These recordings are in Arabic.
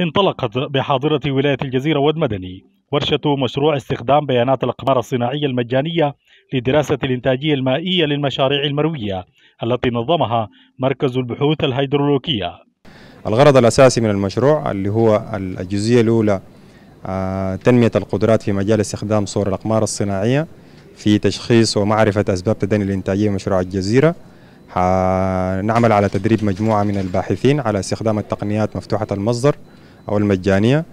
انطلقت بحاضرة ولاية الجزيرة والمدني ورشة مشروع استخدام بيانات الأقمار الصناعية المجانية لدراسة الإنتاجية المائية للمشاريع المروية التي نظمها مركز البحوث الهيدرولوجية الغرض الأساسي من المشروع اللي هو الجزئية الأولى آه، تنمية القدرات في مجال استخدام صور الأقمار الصناعية في تشخيص ومعرفة أسباب تدني الإنتاجية مشروع الجزيرة نعمل على تدريب مجموعة من الباحثين على استخدام التقنيات مفتوحة المصدر أو المجانية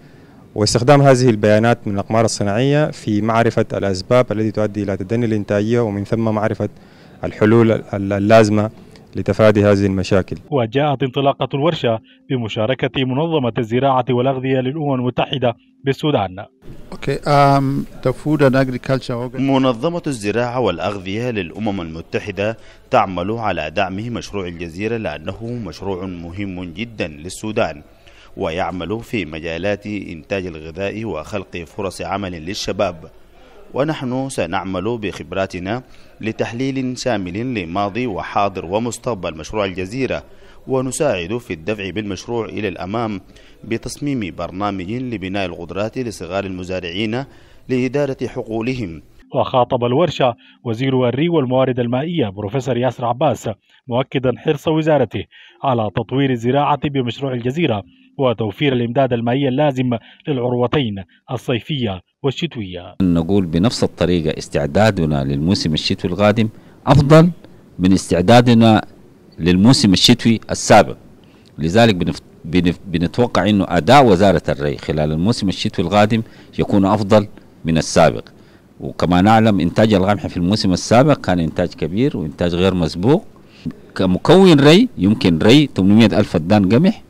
واستخدام هذه البيانات من الأقمار الصناعية في معرفة الأسباب التي تؤدي إلى تدني الإنتاجية ومن ثم معرفة الحلول اللازمة لتفادي هذه المشاكل وجاءت انطلاقة الورشة بمشاركة منظمة الزراعة والأغذية للأمم المتحدة بالسودان منظمة الزراعة والأغذية للأمم المتحدة تعمل على دعم مشروع الجزيرة لأنه مشروع مهم جدا للسودان ويعمل في مجالات إنتاج الغذاء وخلق فرص عمل للشباب ونحن سنعمل بخبراتنا لتحليل شامل لماضي وحاضر ومستقبل مشروع الجزيرة ونساعد في الدفع بالمشروع إلى الأمام بتصميم برنامج لبناء القدرات لصغار المزارعين لإدارة حقولهم وخاطب الورشة وزير الري والموارد المائية بروفيسور ياسر عباس مؤكدا حرص وزارته على تطوير الزراعة بمشروع الجزيرة وتوفير الإمداد المائي اللازم للعروتين الصيفية والشتوية نقول بنفس الطريقة استعدادنا للموسم الشتوي القادم أفضل من استعدادنا للموسم الشتوي السابق لذلك بنتوقع أنه أداء وزارة الري خلال الموسم الشتوي القادم يكون أفضل من السابق وكما نعلم إنتاج القمح في الموسم السابق كان إنتاج كبير وإنتاج غير مسبوق كمكون ري يمكن ري 800 ألف فدان قمح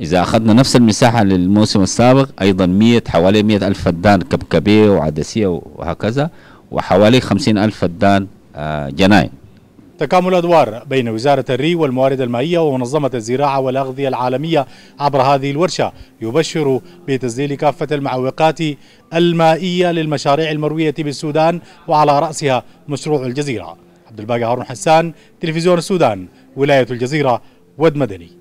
إذا أخذنا نفس المساحة للموسم السابق أيضا 100 حوالي 100 ألف فدان كبكبية وعدسية وهكذا وحوالي 50 ألف فدان آه، جناين تكامل أدوار بين وزارة الري والموارد المائية ومنظمة الزراعة والأغذية العالمية عبر هذه الورشة يبشر بتسجيل كافة المعوقات المائية للمشاريع المروية بالسودان وعلى رأسها مشروع الجزيرة عبد الباقي هارون حسان تلفزيون السودان ولاية الجزيرة ود مدني